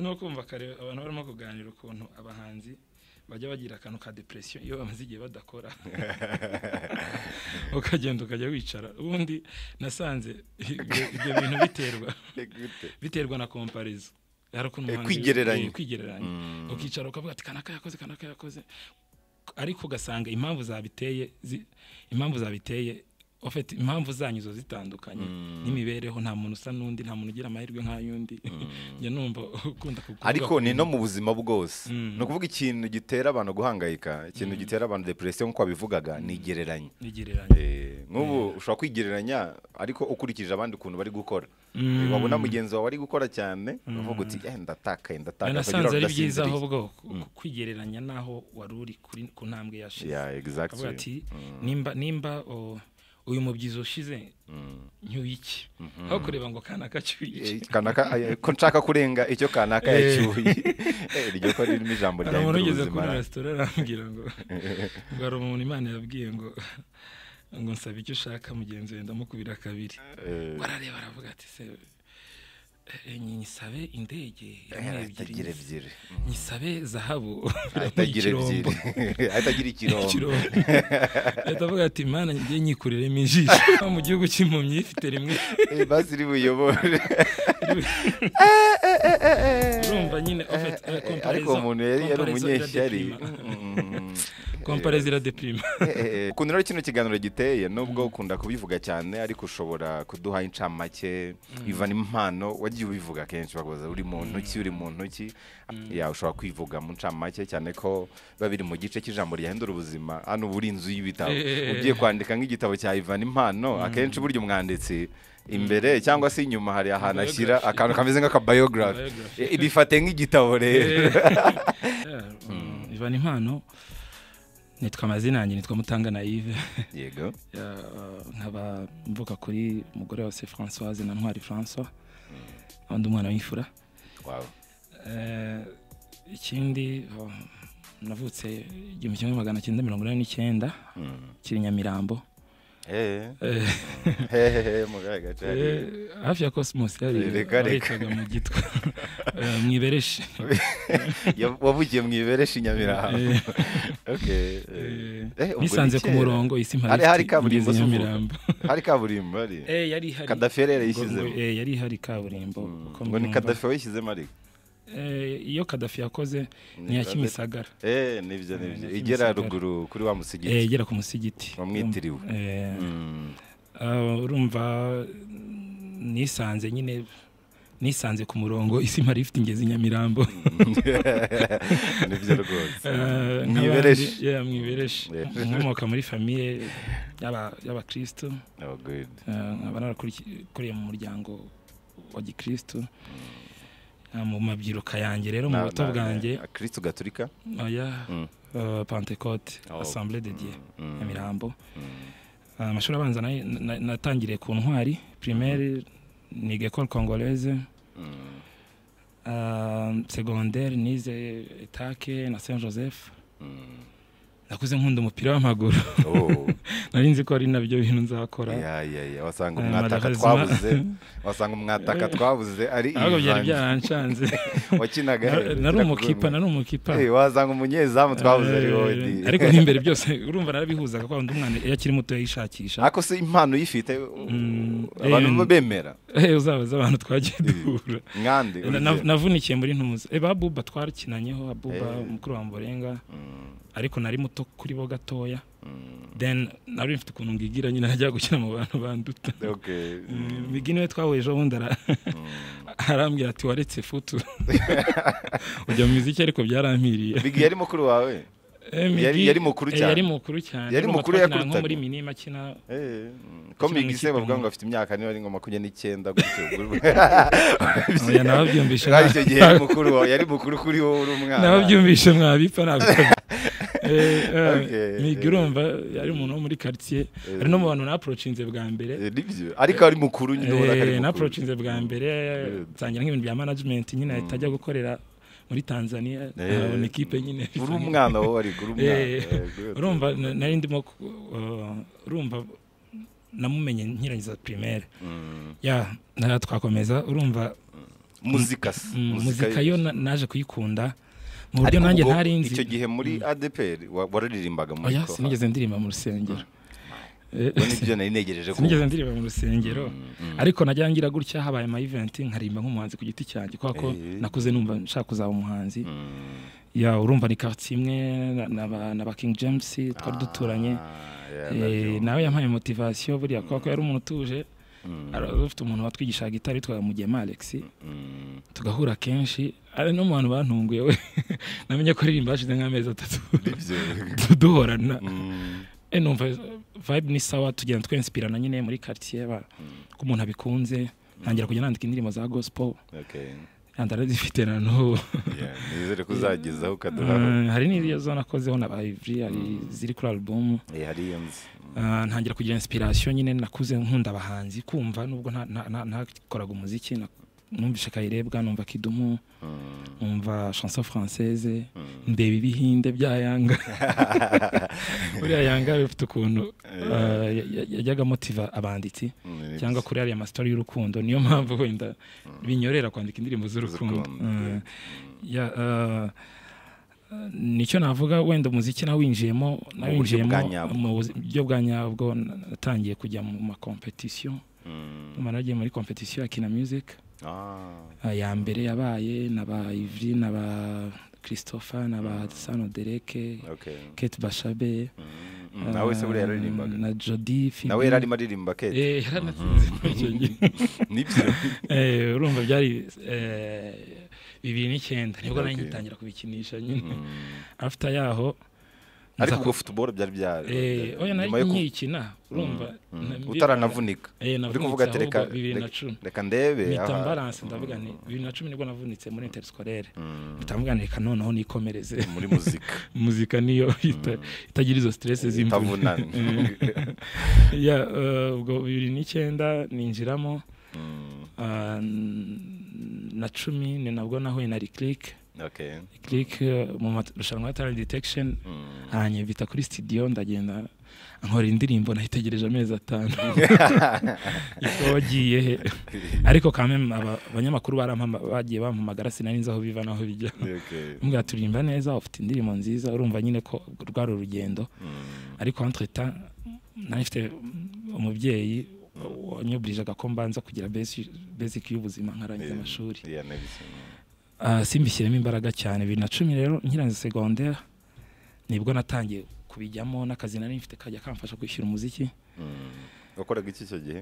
no kumva kare abantu barimo kuganira ukuntu abahanzi bajya bagira akantu ka depresiyo iyo bamaze igihe badakora ukagenda ukajya wicara ubundi nasanze ibyo bintu biterwa biterwa na komparizo kwigereranya eh, kwigereranya mm. ukicara ukavuga ati kanaka yakoze kanaka yakoze ariko ugasanga impamvu zabiteye impamvu zabiteye ufite impamvu zanyu zo zitandukanye mm. n'imibereho nta muntu usa n'undi nta muntu ugira amahirwe nk'ay'undi mm. njya numva ukunda kuvuga ariko ni no mu buzima bwose mm. ni ukuvuga ikintu gitera abantu guhangayika ikintu gitera abantu depresiyo nk'uko wabivugaga ni igereranya eh, nk'ubu ushobora kwigereranya ariko ukurikije abandi ukuntu bari gukora eh, wabona mugenzi wawe ari gukora cyane uvuga uti ndatakaye eh, ndatakaye nasanze ari byiza ahubwo kwigereranya n'aho wari uri ku ntambwe yashize nimba oh, uyu mubyizi ushize mm. ntiwiki mm-hmm. aho kureba ngo kanaka cyuye eh, eh, ko nshaka kurenga icyo kanaka eh. yacyuye iryo ko ririmo ijambo rya ubuzima hari kuri resitora arambwira ngo ngo hari umuntu imana yabwiye ngo ngo nsabe icyo ushaka mugenzi we ndamukubira kabiri warareba aravuga ati sewe Eh, nyisabe indege itagira eh, ebyiri nyisabe zahabu itagira ah, ebyiri itagira ikirombo ndavuga ati mana njye nyikuriremo ijisho mu gihugu cy'impumyi ifite rimwe eh, basi buyobore urumva nyine eh, eh, eh, ariko umuntu yari yari ari umunyeshyari kompareze mm, mm, mm. iradepirima ukuntu rero kino kiganiro giteye nubwo ukunda kubivuga cyane ariko ushobora kuduha incamake ivana impano wagiye ubivuga kenshi bagoza uri mu ntoki uri mu ntoki ushobora kwivuga mu ncamake cyane ko biba biri mu gice cy'ijambo rihindura ubuzima hano uba uri inzu y'ibitabo ugiye kwandika nk'igitabo cya ivana impano akenshi burya umwanditsi imbere mm. cyangwa se inyuma hari ahantu ashyira akantu kameze nk'akabayogarafi bifate nk'igitabo rero biba eh. eh, hmm. mm, ni impano nitwa amazina yanjye nitwa mutanga na yves yego uh, nkaba mvuka kuri umugore wose francoise na ntwari francois undi hmm. umwana w'imfura eh, ikindi oh, navutse igihumbi kimwe magana cyenda mirongo inani n'icyenda hmm. kiri nyamirambo Eh. Eh. Eh. hafi ya cosmos yarekaga mu gitwa mu ibereshi wavugiye mu ibereshi nyamirambo bisanze ku murongo isi mpamvu nyamirambo hari kaburimbo hari kadafi yari yarayishyizemo yari hari kaburimbo hmm. ngo ni kadafi wayishyizemo ariko Eh, iyo kadafi yakoze ntiyakimisagara n'ibyo n'ibyo igera ruguru kuri wa musigiti eh, igera ku musigiti wamwitiriwe mm. eh. hmm. ah, urumva nisanze nyine nisanze ku murongo isi mari ifite ingezi nyamirambo hmm. nibyo rwose hmm. mwibereje nkomoka muri famiye y'abakirisitu oh, nkaba narakuriye mu muryango wa gikirisitu Ah, mu mabyiruka yanjye rero mu buto bwanjye kirisito gaturika oya oh, mm. uh, pantekote oh. asambure de dieu mm, mm. nyamirambo ah, amashuri abanza natangiriye ku ntwari primaire mm-hmm. ni gekore kongoreze ah, secondaire nize etake na saint joseph nakuze nkunda umupira w'amaguru oh. nari nzi ko ari nabyo bintu nzakora eh, wasanga umwataka twabuze eh. wasanga umwataka twabuze ari ibivange byari byarancanze wakinaga nari umukipa nari umukipa wasanga umunyezamu twabuze ari wodi eh, ariko n'imbere byose urumva narabihuzaga ko wenda umwana iyo akiri muto yishakisha ariko se impano uyifite mm, abantu bemera Eh, uzabaze abantu twagiye duhura navunikiye muri ntuza eh, ba buba twarakinanyeho buba eh. mukuru wa mborenga mm. ariko nari muto kuri bo gatoya mm. nari mfite ukuntu ngigira nyine najya gukina mu bantu banduta migi mm, niwe twahuye ejo bundi arambwira ati waretse futu ujya mu miziki ariko byarampiriye migi yari mukuru wawe Eh, yari mukuru eh, cyane yari mukuru cyane yari mukuru yakurutse muri minima kina eh, eh. komigise bavuga ngo afite imyaka niba ari ngo 29 gutyo oya nabyumvise ari cyo gihe mukuru yari mukuru kuri wowe urumwana nabyumvise mwabipa mwabipfa nabwo niga urumva ari umuntu wo muri quartier ari no mu bantu na approachinze bwa mbere nibyo ariko ari mukuru nyine ubona ko ari mukuru bwa mbere tsangira nk'ibintu bya management nyine ahita mm. gukorera muri tanzania eh, ni ikipe nyine uri umwana wowe ari gura eh, eh, urumva nari ndimo uh, urumva namumenye nkirangiza primaire mm. ya twakomeza urumva mm. mm, muzika muzika yo naje kuyikunda mu buryo nanjye ntarinzi icyo gihe muri adeperi wararirimbaga muri ko sinigeze ndirimba mu rusengero nibyo nari negereje kuba sinigeze ndirimba mu rusengero mm, mm. ariko najya ngira gutya habaye amayiventi nkarimba nk'umuhanzi ku giti cyanjye kubera ko eh. nakuze numva nshaka kuzaba umuhanzi mm. ya urumva ni karitsiye imwe na ba kingi jamesi twari ah, duturanye eh, nawe yampaye motivasiyo buriya kubera ko yari umuntu utuje dufite umuntu watwigishaga gitari witwaga mugema alex tugahura kenshi ari no mu bantu bantunguye we namenye ko aririmba hashize nk'amezi atatu duhorana eh, numva vibe ni sawa tugenda twensipirana nyine muri quartier mm. ko umuntu abikunze mm. ntangira kujya nandika indirimbo za gospel ndarazifite na n'ubu nizere ko ukaduha mm, hari n'iriya zo na ba ivuri hari ziri kuri alubumu eh, hari iyo nzu ah, ntangira kugira inspiration nyine nakuze nkunda abahanzi kumva nubwo ntakoraga umuziki numvise kayirebwa numva kidumu mm. numva chanson française mm. ndeba ibihinde bya yanga buriya yanga bifite ukuntu eh. uh, yajyaga motiva abanditsi mm, cyangwa kuri ariya masitori y'urukundo niyo mpamvu wenda binyorera kwandika indirimbo z'urukundo uh, uh, nicyo navuga wenda umuziki nawinjiyemo nawinjiyemo mu buryo bwa nyabwo natangiye kujya mu makompetisiyo nagiye muri kompetisiyo ya kina music Ah. Ah, ya mbere yabaye na ba ivri na ba christopher na ba sano dereke kate bashabe mm, mm. nawe se buri yaririmbaga um, na Jody fibi nawe yararimo aririmba kete eh yaranatsinze nibyo eh urumva byari eh, bibiri n'icyenda nibwo nanyitangira kubikinisha nyine mm. after yaho ariko ubwo futuboro byari byari eh, oya nari nkiyikina urumva mm, mm, mm. utaranavunika eh, uri kuvuga ati reka reka ndebe mpita mbaranse ndavuga ni bibiri na cumi nibwo navunitse muri interisorere mpita mvuga reka noneho nikomereze muri muzika muzika niyo itagira izo siteresi z'imvune eh, ubwo bibiri n'icyenda ninjiramo ah, na cumi ni nabwo nahuye na rikirike click uh, mu marushanwa ya talent detection hanyibita hmm. ah, kuri studio ndagenda nkora indirimbo nayitegereje amezi atanu wagiye he ariko kame abanyamakuru bagiye bampamagara sinari nzi aho biva n'aho bijya mbwira turirimba neza ufite indirimbo nziza urumva nyine ko rwari urugendo hmm. ariko entreta nari mfite umubyeyi hmm. wanyuburijega ko mbanza kugira basic y'ubuzima nkarangiza amashuri Ah, simbishyiremo imbaraga cyane bibiri na cumi rero nkirangiza segonderi nibwo natangiye kubijyamo n'akazi nari mfite kajya kamfasha kwishyura umuziki hmm. wakoraga iki icyo gihe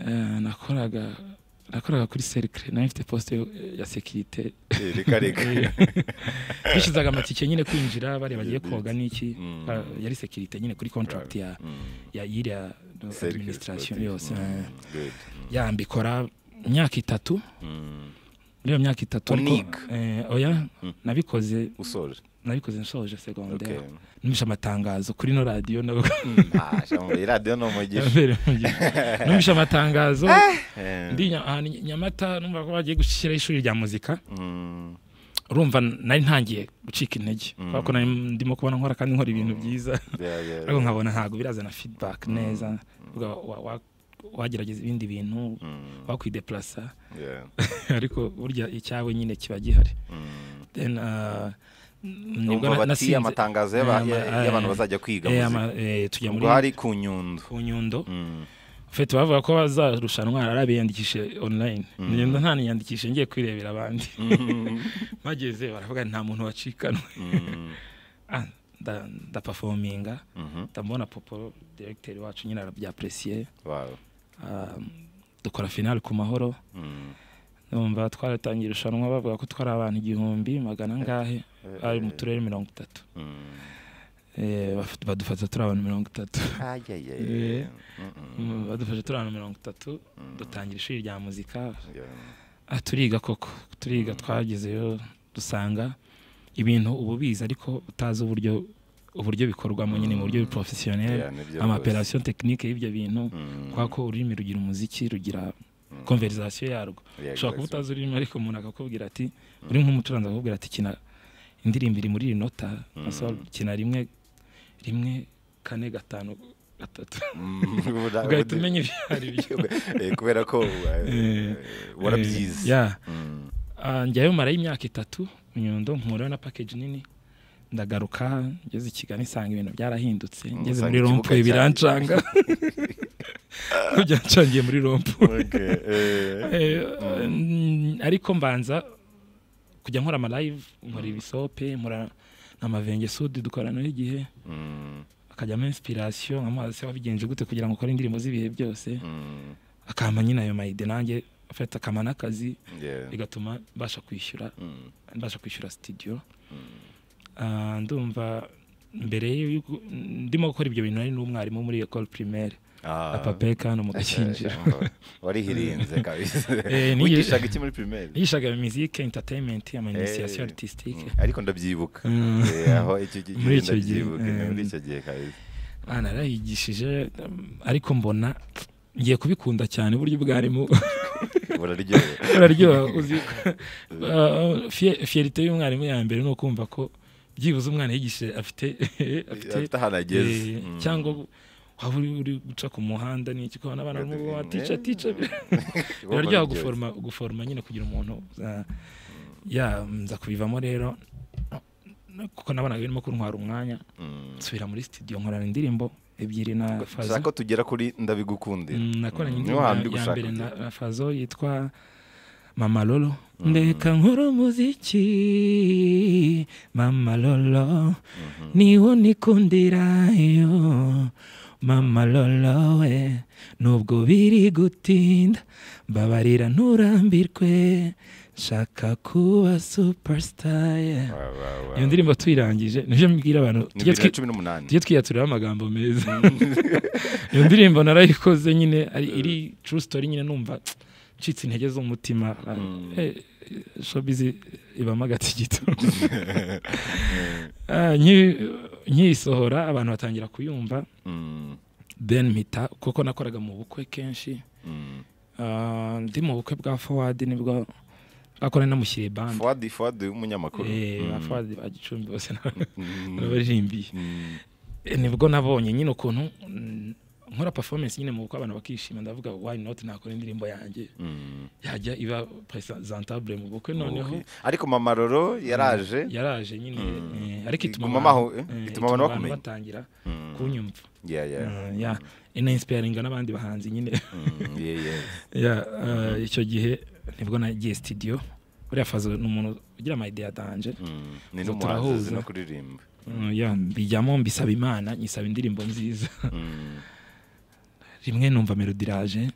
eh, nakoraga nakoraga kuri serikire nari mfite posite ya sekirite eh, reka reka eh, bishyizaga amatike nyine kwinjira bari bagiye koga n'iki hmm. ah, yari sekirite nyine kuri kontragiti ya hmm. yiriya adiminisitirasiyo yose yambikora imyaka itatu muri iyo myaka itatu uniga eh, oya hmm. nabikoze usoje nabikoze nsoje segonderi numisha amatangazo kuri no radiyo nabwo hmm, ah, radiyo ni umugisha numisha amatangazo eh. ndi nyamata numva ko bagiye gushyiraho ishuri rya muzika hmm. urumva nari ntangiye gucika intege kuko ndimo kubona nkora kandi nkora ibintu byiza ariko nkabona ntabwo na feedback neza wagerageza ibindi bintu hmm. wakwideplasa ariko burya icyawe nyine kiba gihari hmm. uh, batiye amatangazo eh, y'abantu eh, bazajya kwiga eh, ubwo hari ku nyundo ku nyundo hmm. fete bavuga ko bazarushanwa arabiyandikishe online ngenda ntaniyandikishe ngiye kwirebera abandi bageze baravuga nta muntu wacikanwe ah, ndapafominga mhm. ndabona popo direkiteri wacu nyine arabyapuresiye Um, dukora finale ku mahoro mm. numva twaratangiye irushanwa bavuga ko twari abantu igihumbi magana angahe eh, ari eh, mu turere eh. mirongo itatu mm. badufata turi abantu mirongo itatu mm, badufashe turi abantu mirongo itatu dutangira ishuri rya muzika ah, turiga koko turiga twagezeyo dusanga ibintu uba ubizi ariko utazi uburyo uburyo bikorwamo nyine mu buryo mm. professionnel amaperation technique y'ibyo bintu mm. kwako ururimi rugira umuziki rugira mm. conversation yarwo ushobora kuba utazi ururimi ariko umuntu akakubwira ati uri nk'umucuranzi akakubwira ati kina indirimbo iri muri iri nota kina rimwe rimwe kane gatanu gatatu ugahita umenya ibyo ari byo eh, kubera ko eh, eh, warabyize ah, njyayo marayo imyaka itatu mu nyundo na package nini ndagaruka ngeze i kigali nsanga ibintu byarahindutse ngeze muri rompu birancanga byancangiye muri rompu eh. eh, mm. mm, ariko mbanza kujya nkora amalayive nkora mm. ibisope nkora amavengesudi dukoranaho igihe akajyamo inspiration amazi wabigenje gute kugira ngo ukore indirimbo z'ibihe byose akampa nyine ayo mayide nanjye afite akamaro akazi bigatuma mbasha kwishyura mbasha kwishyura studio Ah, ndumva mbere ndimo gukora ibyo bintu nari n'umwarimu muri ekoro pirimeri ah. apapeye kandi umukinjira warihirinze eh, wigishaga iki muri pirimeri yigishaga mizike entatayimenti amanisiyasiyo eh. aritisitike mm. ariko ndabyibuka mm. eh, muri icyo gihe muri icyo gihe kabisa ah, narayigishije ariko mbona ngiye kubikunda cyane uburyo bwarimu buraryoha fiyerite y'umwarimu ya mbere ni ukumva ko byibuze umwana yigishe afite afite ahantu ageze eh, mm. cyangwa waba uri guca ku muhanda n'iki kubona abana barimo batica tica biraryoha guforoma guforoma nyine kugira umuntu ya nza kubivamo rero kuko nabonaga birimo kuntwara umwanya mm. nsubira muri studio nkorana indirimbo ebyiri na fazo ko tugera kuri ndabigukundira mm, nakoranye indirimbo ya mbere na fazo yitwa mama lolo ndeka nkora umuziki mama lolo mhm. niwo nikundirayo mama lolo we nubwo biri gutinda mbabarira nturambirwe nshaka kuba superstar iyo ndirimbo tuyirangije nibyo mbwira abantu tujye twiyaturiraho amagambo meza mm. iyo ndirimbo narayikoze nyine iri true story nyine numva icitse intege z'umutima hmm. eh, shopizi ibamo agati gito eh, nkiyisohora abantu batangira kuyumva ben hmm. mpita kuko nakoraga mu bukwe kenshi hmm. ah, ndi mu bukwe bwa fowadi nibwo akora namushyiriye bande fowadi fowadi w'umunyamakuru ba eh, fowadi ba gicumbi bose n'abaririmbiye nibwo nabonye nyine ukuntu nkora performance nyine mu bukwe abantu bakishima ndavuga why not nakora indirimbo yanjye mm. yajya iba presentable mu bukwe noneho ariko mama roro yaraje mm, yaraje nyine mm. eh, ariko ituma abantu eh, batangira kunyumva inainspiringa n'abandi bahanzi nyine uh, icyo gihe nibwo nagiye studio buriya fazo ni umuntu ugira amayideya atanje ni n'umuhanzi no kuririmba bijyamo mbisaba imana nyisaba indirimbo nziza rimwe numva melodiraje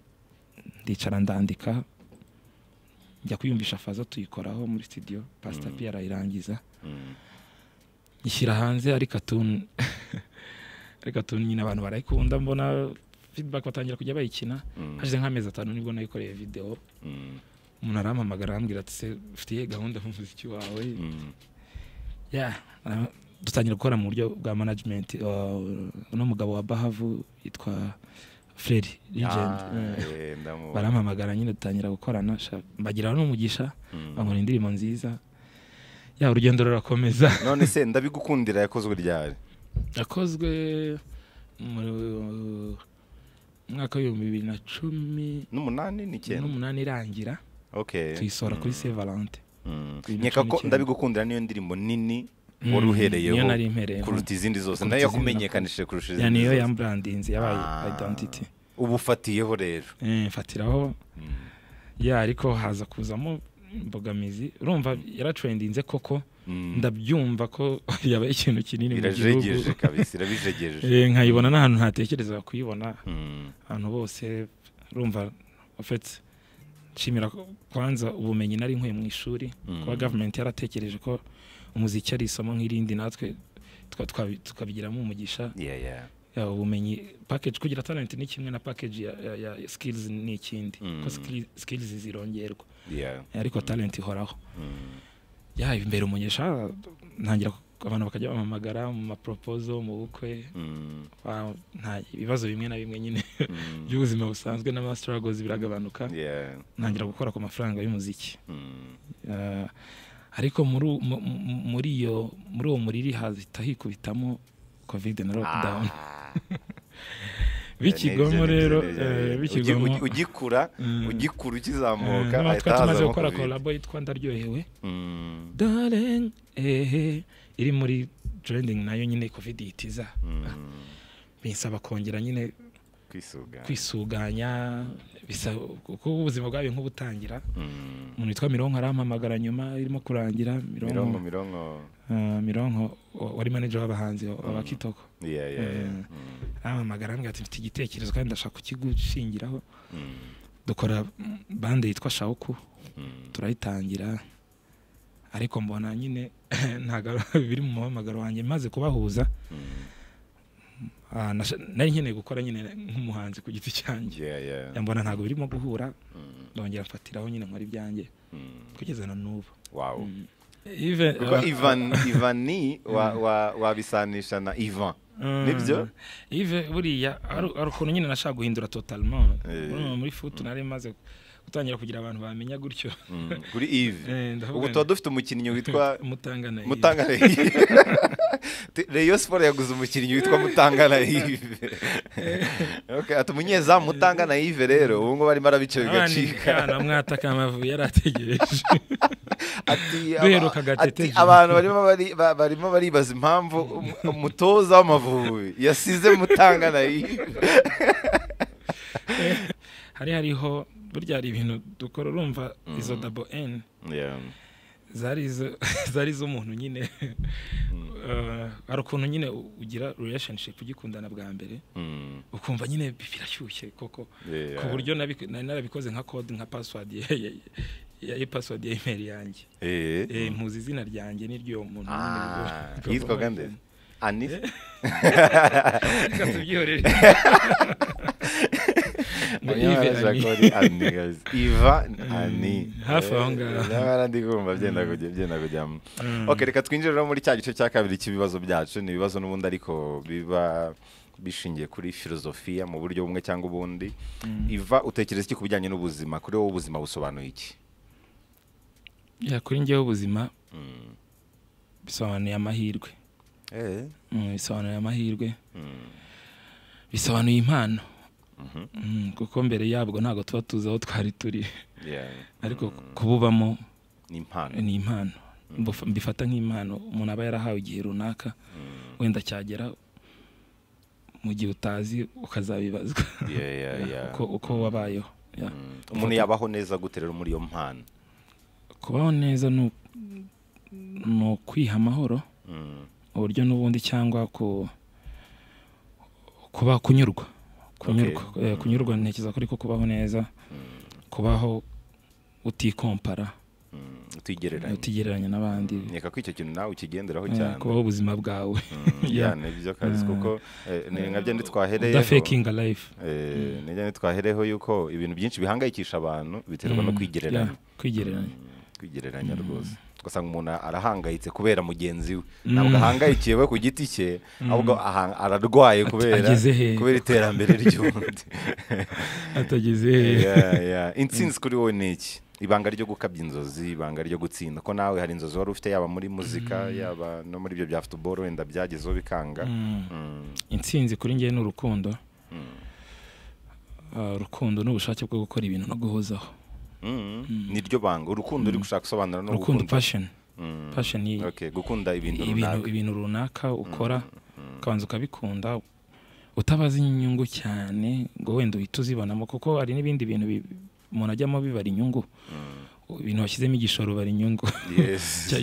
ndicara ndandika njya kwiyumvisha faza tuyikoraho muri sitidiyo pasita mm. piyo arayirangiza mm. ishyira hanze ariko atuntu ariko atuntu nyine abantu barayikunda mbona feedback batangira kujya bayikina mm. hashize nk'amezi atanu nibwo nayikoreye videwo umuntu arampamagara arambwira ati se ufitiye gahunda mu muziki wawe dutangira gukora mu buryo bwa management uh, uno mugabo wa bahavu yitwa fureri rigendi eh, barampamagara nyine dutangira gukorana mbagira n'umugisha mm. bankora indirimbo nziza ya urugendo rurakomeza none se ndabigukundira yakozwe ryari yakozwe mu mwaka w'ibihumbi bibiri na cumi n'umunani n'icyenda n'umunani irangira tuyisohora kuri mm. se valante mm. ndabigukundira niyo ndirimbo nini Mm-hmm. wari uhereyeho kuruta izindi zose nayo yakumenyekanishije kurusha izindi zose niyo yamburandinzi yabaye ayidantiti ah. uba ufatiyeho rero eh, mfatiraho mm. ya ariko haza kuzamo imbogamizi urumva yaraturendinze koko mm. ndabyumva ko yaba ikintu kinini mu gihugu irajegeje kabisi irabijegeje eh, nkayibona n'ahantu ntatekereza kuyibona mm. ahantu bose urumva ufite nshimira kwanza ubumenyi nari nkwiye mu ishuri kuba gavumenti yaratekereje ko umuziki ari isomo nk'irindi natwe tukabigiramo umugisha ubumenyi package kugira talent ni kimwe na package ya, ya, skills ni ikindi mm. ko zirongerwa ariko talent ihoraho mm. ya imbere umunyesha ntangira abantu bakajya bamamagara mu maproposal mu bukwe mm. nta ibibazo bimwe na bimwe nyine mm. by'ubuzima busanzwe n'ama struggles biragabanuka ntangira gukora ku mafaranga y'umuziki mm. ariko muri iyo muri uwo muriri hazita hikubitamo kovide na lopudawuni ah. b'ikigomo rero eh, ugikura mm. ugikura ukizamuka eh, ahita tumaze gukora korabo yitwa ndaryohewe mm. dareng iri muri trending nayo nyine covid yitiza mm. ah, binsaba kongera nyine kwisuganya bisa kuko ubuzima bwabaye nk'ubutangira mm. umuntu witwa mironko arampamagara nyuma irimo kurangira mironko mironko ah, wari manager w'abahanzi wa mm. kitoko eh, mm. arampamagara ambwira ati mfite igitekerezo kandi ndashaka kukigushingiraho dukora bande yitwa shawuku turayitangira ariko mbona nyine ntabwo biri mu muhamagaro wanjye maze kubahuza Ah, nari nkeneye gukora nyine nk'umuhanzi ku giti cyanjye mbona ntabwo birimo guhura mm. ndongera mfatiraho nyine nkora ibyanjye mm. kugeza na n'ubu mm. uh, ivani wabisanisha na ivan nibyo ive buriya hari ukuntu nyine nashaka guhindura totalima eh. muri futu nari maze gutangira kugira abantu bamenya gutyo kuri ive eh, ubu tuba dufite umukinnyi witwa mutangane reyo siporo yaguze umukinnyi witwa mutangana yive ati umunyezamu mutangana yive rero ubu ngubu arimo arabica bigacika namwataka amavubi yari duheruka gateteje abantu barimo baribaza impamvu umutoza w'amavubi yasize mutangana yive hari hariho burya hari ibintu dukora urumva mm. izo dabo eni zari iz'umuntu nyine Eh, hari ukuntu nyine ugira relationship ugikundana bwa mbere hmm. ukumva nyine birashyushye koko ku buryo nari narabikoze nka code nka password ya password ya email yanjye eh. Eh, mpuza izina ryanjye n'iryo muntu ah, yitwaga ndetse anise iva reka twinjire no muri cya gice cya kabiri cy'ibibazo byacu ni ibibazo n'ubundi ariko biba bishingiye kuri filozofiya mu buryo bumwe cyangwa ubundi mm. iva utekereza iki ku bijyanye n'ubuzima kuri wowe ubuzima busobanuye iki kuri ngewe ubuzima mm. bisobanuye amahirwe eh. mm, bisobanuye amahirwe bisobanuye impano Mm-hmm. Mm, kuko mbere yabwo ntabwo tuba tuzi aho twari turi ariko kububamo ni impano mm. mbifata nk'impano umuntu aba yarahawe igihe runaka mm. wenda cyagera mu gihe utazi ukazabibazwa uko wabayeho umuntu yabaho neza guterera muri iyo mpano kubaho neza ni ukwiha amahoro uburyo n'ubundi cyangwa kuba kunyurwa Eh, kunyurwa ntekereza ko ariko kubaho neza mm. kubaho utikompara mm, utigereranya n'abandi mm, reka ko icyo kintu nawe ukigenderaho eh, cyane kubaho ubuzima bwawe nibyo kazi kuko eh, nabyo ntitwahereyeho udafekinga life nibyo ntitwahereyeho yuko ibintu byinshi bihangayikisha abantu biterwa no kwigereranya kwigereranya rwose ugasanga umuntu arahangayitse kubera mugenzi we mm. ntabwo ahangayikiye we ku giti cye mm. ahubwo ararwaye kubera kubera iterambere ry'undi atageze insinzi kuri wowe ni iki ibanga ryo gukabya inzozi ibanga ryo gutsinda ko nawe hari inzozi wari ufite yaba muri muzika mm. yaba no muri ibyo bya futuboro wenda byagezeho bikanga insinzi kuri njye ni urukundo uh, urukundo ni ubushake bwo gukora ibintu no guhozaho niryo banga urukundo uri gushaka gusobanura ni urukundo pasheni pasheni gukunda ibintu runaka ukora ukabanza ukabikunda utabaza inyungu cyane ngo wenda uhite uzibonamo kuko hari n'ibindi bintu umuntu ajyamo bibara inyungu ibintu washyizemo igishoro bara inyungu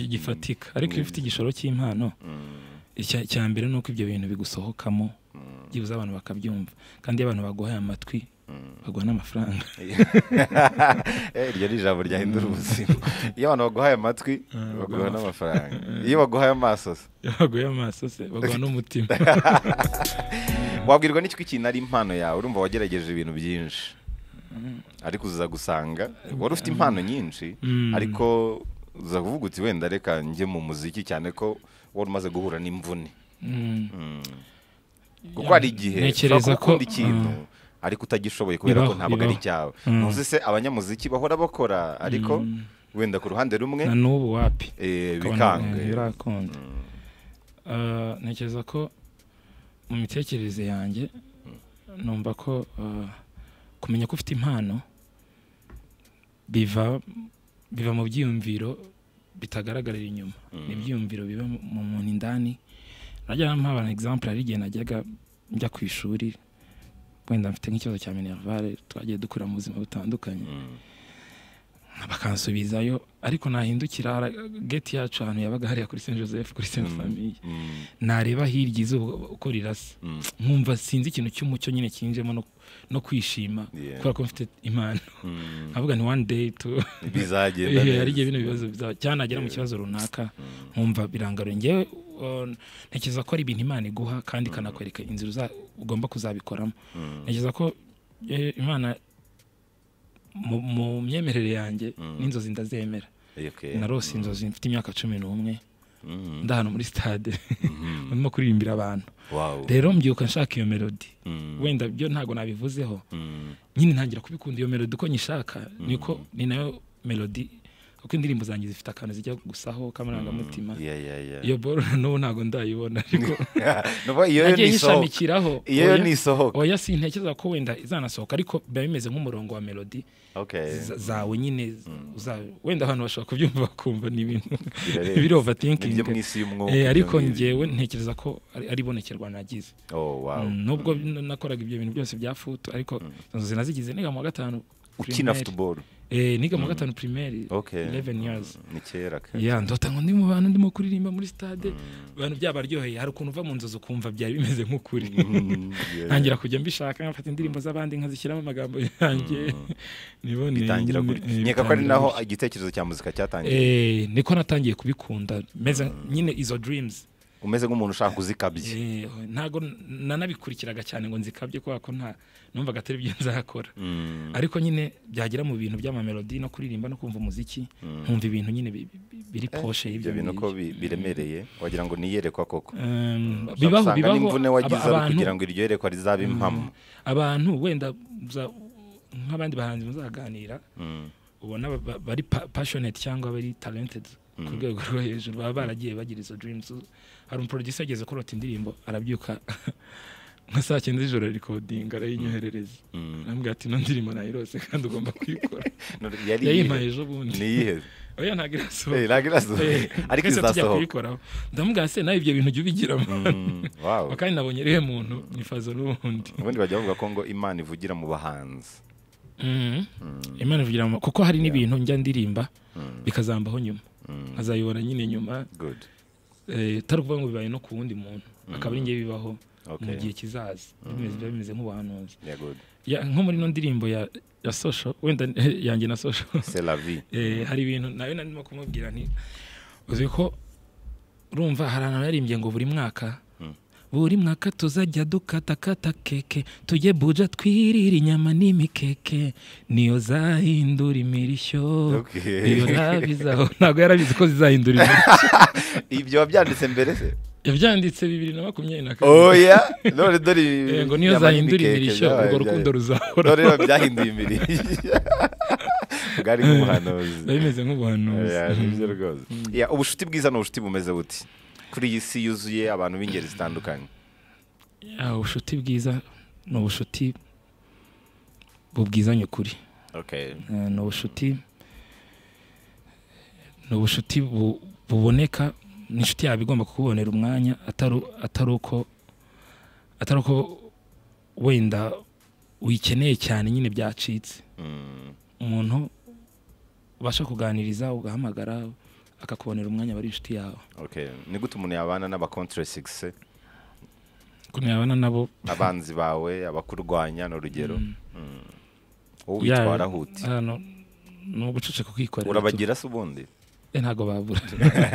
gifatika ariko iyo ufite igishoro cy'impano icya mbere ni uko ibyo bintu bigusohokamo byibuze abantu bakabyumva kandi iyo abantu baguhaye amatwi baguha mm. n'amafaranga eh, iryo ni ijambo ryahindura mm. ubuzima iyo abantu baguhaye amatwi ah, baguha n'amafaranga mm. iyo baguhaye amaso se iyo baguhaye amaso se baguha n'umutima wabwirwa n'icyo ikintu ari impano yawe urumva wagerageje ibintu byinshi ariko uza gusanga wari ufite impano nyinshi ariko uza kuvuga uti wenda reka njye mu muziki cyane ko wari umaze guhura n'imvune kuko hari igihe ushobora gukunda ikintu ariko utagishoboye kubera ko ntabwo ari icyawe ntuzi mm. se abanyamuziki bahora bakora ariko mm. wenda ku ruhande rumwe na n'ubu wapi eh, bikanga eh, birakunda eh, ntekereza ko mu mitekerereze yanjye numva ko kumenya ko ufite impano biva biva mu byiyumviro bitagaragarira inyuma mm. ni ibyiyumviro biba mu muntu indani najya mpaha abantu egisampure hari igihe najyaga njya ku ishuri wenda mfite nk'ikibazo cya minerivare twagiye dukura mu buzima butandukanye mm. bakansubizayo ariko nahindukira geti yacu ahantu yabaga hariya kuri saint joseph kuri saint mm. famille mm. nareba hirya izuba uko rirasa nkumva sinzi ikintu cy'umucyo nyine kinjemo no kwishima kubera ko mfite impano nkavuga ni one day tu bizagenda neza bino bibazo cyangwa nagera mu kibazo runaka nkumva birangaruye ngewe Um, ntekereza ko ari ibintu imana iguha kandi ikanakwereka inzira ugomba kuzabikoramo mm. ntekereza ko eh, imana mu myemerere yanjye mm. n'inzozi ndazemera narose mm. inzozi mfite imyaka cumi n'umwe ndahano muri sitade urimo mm-hmm. kuririmbira abantu rero mbyuka nshaka iyo melodi wenda byo ntabwo nabivuzeho nyine ntangira kubikunda iyo melodi uko nyishaka niko ni nayo melodi kuko indirimbo zanjye zifite akantu zijya gusaho k'amarangamutima mm, iyo boro n'ubu ntabwo ndayibona ariko nagiye nyishamikiraho iyo nisohoka oya sintekereza ko wenda izanasohoka ariko biba bimeze nk'umurongo wa melodi zawe nyine mm. wenda abantu bashobora kubyumva bakumva ni ibintu biri ovatinkingi ariko ngewe ntekereza ko ari ibonekerwa nagize oh, mm, nubwo nakoraga ibyo bintu byose bya futu ariko nazo zinazigize nega mu wa gatanu ukina futuboro eh niga mu gatanu primaire 11 years mm, ni kera ke ya ndota ngo ndi mu bantu ndimo kuririmba muri stade mm. abantu byabaryoheye hari ukuntu uva mu nzozi ukumva byari bimeze nk'ukuri mm, ntangira kujya mbishaka nkafata indirimbo z'abandi nkazishyiramo amagambo yanjye nibone bitangira nyeka ko ari naho igitekerezo cya muzika cyatangiye eh niko natangiye kubikunda meza nyine izo dreams umeze nk'umuntu ushaka kuzikabye ntabwo nanabikurikiraga cyane ngo nzikabye kubera ko nta numvaga atari byo nzakora mm. ariko nyine byagera mu bintu by'amamelodi no kuririmba no kumva umuziki mm. nkumva ibintu nyine biri eh, poshe ibyo bintu ko biremereye wagira ngo niyerekwa koko bibaho bibaho n'imvune wagize kugira ngo iryo yerekwa rizabe mm. impamo abantu wenda nk'abandi bahanzi muzaganira ubona bari passionate cyangwa bari talented ku rwego rwo hejuru baba baragiye bagira izo dreams hari umuporogisi ageze kurota indirimbo arabyuka nka saa cyenda z'ijoro rikodinga arayinyoherereza mm. arambwira ati ino ndirimbo nayirose kandi ugomba kuyikora yayimpaye ejo bundi niyiheze oya ntabwo irasohoka eh, ntabwo irasohoka eh, ariko izasohoka ndamubwira se nawe ibyo bintu jya ubigiramo mm, kandi nabonye irihe muntu ni n'ubundi ubundi bajya bavuga ko ngo imana ivugira mu bahanzi mm-hmm. mm. imana ivugira mu kuko hari n'ibintu njya ndirimba bikazambaho nyuma nkazayibona nyine nyuma atari eh, ukuvuga ngo bibaye no ku wundi muntu mm. akaba ari ngiye bibaho mu gihe kizaza mm. biba bimeze nk'ubuhanuzi nko muri ino ndirimbo ya sosho wenda yanjye na sosho eh, hari ibintu nawe narimo kumubwira nti uzi ko urumva hari ahantu yaririmbye ngo buri mwaka buri mwaka tuzajya dukatakata keke tujye buja twirira inyama n'imikeke niyo zahindura imirishyo iyo nabizaho ntabwo yarabizi ko zizahindura imirishyo ibyo wabyanditse mbere se yabyanditse bibiri na makumyabiri na kane oya oh, none dore ngo niyo zahindura imirishyo urwo rukundo ruzahora dore byahinduye imirishyo bwari nk'ubuhanuzi biba bimeze nk'ubuhanuzi mm. ubushuti bwiza ni ubushuti bumeze buti kuri iyi si yuzuye abantu b'ingeri zitandukanye ah, ubucuti bwiza ni ubucuti bubwizanye ukuri eh, ni ubucuti ni ubucuti buboneka n'inshuti yaba igomba kukubonera umwanya atari uko atari uko wenda uyikeneye cyane nyine byacitse mm. umuntu ubasha kuganiriza ugahamagara akakubonera umwanya aba ari inshuti yawe ni gute umuntu yabana n'abakonteresigisi ukuntu yabana nabo abanzi bawe abakurwanya ni urugero mm. mm. wowe witwara ni uguceceka ukikorera urabagira se ubundi eh, ntabwo babura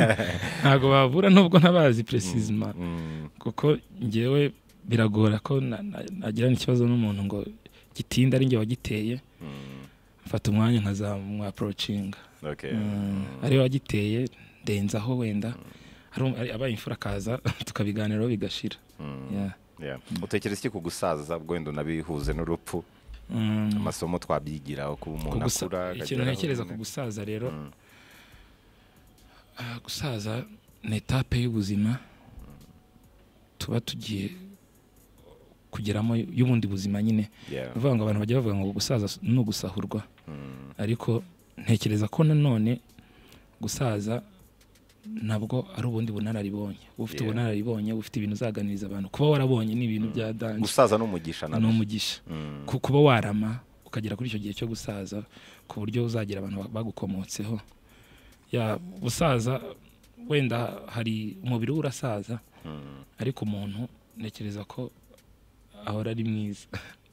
ntabwo babura nubwo ntabazi puresizima mm. kuko ngewe biragora ko nagirana ikibazo n'umuntu ngo gitinda ari njye wagiteye mfata umwanya nkazamuha aporocinga mm. ariwe wagiteye aho wenda mm. abaye imfura akaza tukabiganiraho bigashira mm. utekereza iki ku gusaza wenda unabihuze n'urupfu amasomo twabyigira kuba umuntu akura ikintu ntekereza ku gusaza rero ah, gusaza ni etape y'ubuzima tuba tugiye kugeramo y'ubundi buzima nyine ni ngo abantu bajya bavuga ngo gusaza ni ugusahurwa hmm. ariko ntekereza ko nanone gusaza ntabwo ari ubundi bunararibonye ufite ubunararibonye ufite ibintu uzaganiriza abantu kuba warabonye ni ibintu hmm. bya dange gusaza ni umugisha ni umugisha hmm. kuba warama ukagera kuri icyo gihe cyo gusaza ku buryo uzagira abantu bagukomotseho ya gusaza wenda hari umubiri we urasaza ariko umuntu ntekereza ko ahora ari mwiza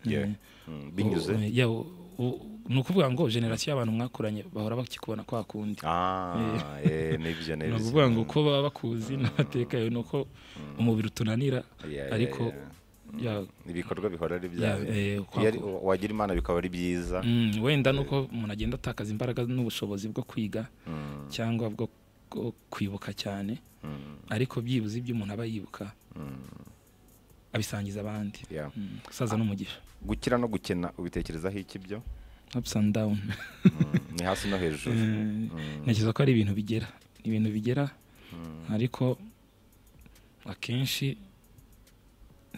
mm. mm, binyuze oh, oh, oh, ni ukuvuga ngo generasiyo y'abantu mwakuranye bahora bakikubona kwa kundi ah, ni ukuvuga ngo uko baba bakuzi mm. n'amateka yawe ni uko umubiri utunanira ariko ibikorwa bihora ari byawe wagira imana bikaba ari byiza wenda uko umuntu agenda atakaza imbaraga n'ubushobozi bwo kwiga cyangwa bwo kwibuka cyane ariko byibuze ibyo umuntu aba yibuka abisangiza abandi gusaza mm. ah, n'umugisha gukira no gukina ubitekerezaho iki byo ups down mm, ni hasi no hejuru eh, mm. ntekereza ko ari ibintu bigera ibintu bigera ariko akenshi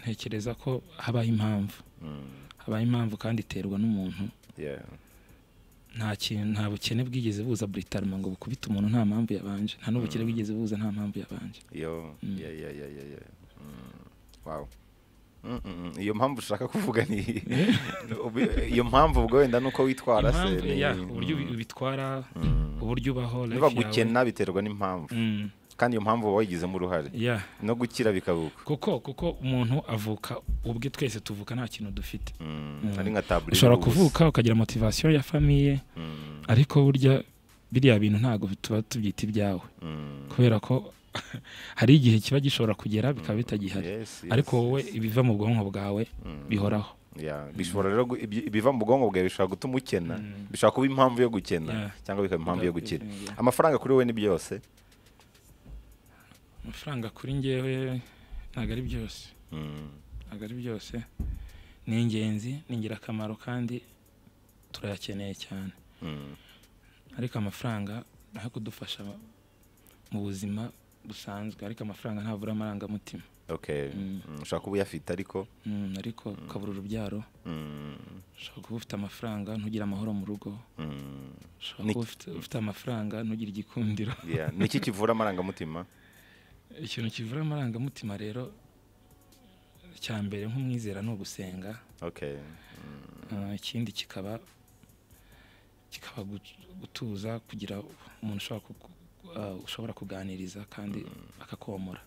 ntekereza ko habaho impamvu habaho impamvu kandi iterwa n'umuntu nta kintu nta bukene bwigeze buza buritaruma ngo bukubite umuntu nta mpamvu yabanje nta n'ubukene bwigeze buza nta mpamvu yabanje yo ya ya ya ya wawu iyo mpamvu ushaka kuvuga ni iyo mpamvu ubwo wenda ni uko witwara se uburyo ubitwara mm. uburyo ubaho niba gukena biterwa n'impamvu mm. kandi iyo mpamvu uba wayigizemo uruhare no gukira bikavuka kuko kuko umuntu avuka ubwe twese tuvuka nta kintu dufite mm. ushobora kuvuka ukagira motivasiyo ya famiye ariko burya biriya bintu ntabwo tuba tubyita ibyawe kubera ko hari igihe kiba gishobora kugera bikaba mm. bitagihari ariko wowe ibiva mu bwonko bwawe mm. bihoraho mm. bishobora rero ibiva mu bwonko bwawe bishobora gutuma ukena bishobora kuba impamvu yo gukena cyangwa bikaba impamvu yo gukira amafaranga kuri wowe ni byose amafaranga kuri ngewe ntabwo ari byose ntabwo ari byose ni ingenzi ni ingirakamaro kandi turayakeneye cyane ariko amafaranga nayo kudufasha mu buzima busanzwe ariko amafaranga ntabura amarangamutima mm, ushobora kuba uyafite ariko mm, ariko ukabura mm. urubyaro ushobora kuba ufite amafaranga ntugire amahoro mu rugo ushobora kuba ufite amafaranga ntugire igikundiro ni iki kivura amarangamutima ikintu kivura amarangamutima rero cya mbere nk'umwizera ni ugusenga uh, ikindi kikaba kikaba gutuza kugira umuntu ushobora Uh, ushobora kuganiriza kandi mm. akakomora